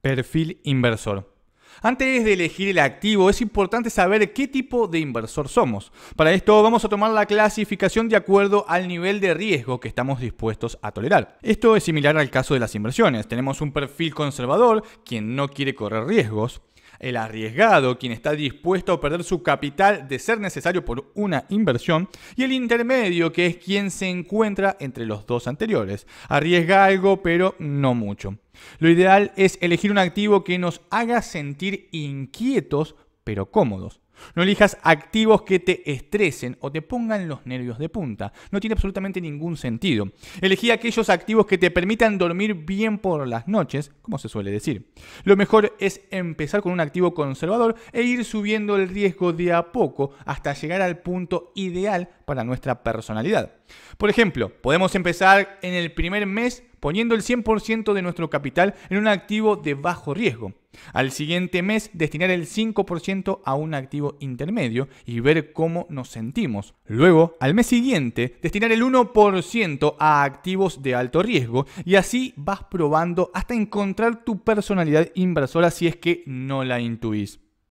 Perfil inversor. Antes de elegir el activo, es importante saber qué tipo de inversor somos. Para esto vamos a tomar la clasificación de acuerdo al nivel de riesgo que estamos dispuestos a tolerar. Esto es similar al caso de las inversiones. Tenemos un perfil conservador, quien no quiere correr riesgos, el arriesgado, quien está dispuesto a perder su capital de ser necesario por una inversión, y el intermedio, que es quien se encuentra entre los dos anteriores. Arriesga algo, pero no mucho. Lo ideal es elegir un activo que nos haga sentir inquietos pero cómodos. No elijas activos que te estresen o te pongan los nervios de punta. No tiene absolutamente ningún sentido. Elegí aquellos activos que te permitan dormir bien por las noches, como se suele decir. Lo mejor es empezar con un activo conservador e ir subiendo el riesgo de a poco hasta llegar al punto ideal para nuestra personalidad. Por ejemplo, podemos empezar en el primer mes poniendo el 100% de nuestro capital en un activo de bajo riesgo al siguiente mes, destinar el 5% a un activo intermedio y ver cómo nos sentimos. Luego, al mes siguiente, destinar el 1% a activos de alto riesgo y así vas probando hasta encontrar tu personalidad inversora si es que no la intuís.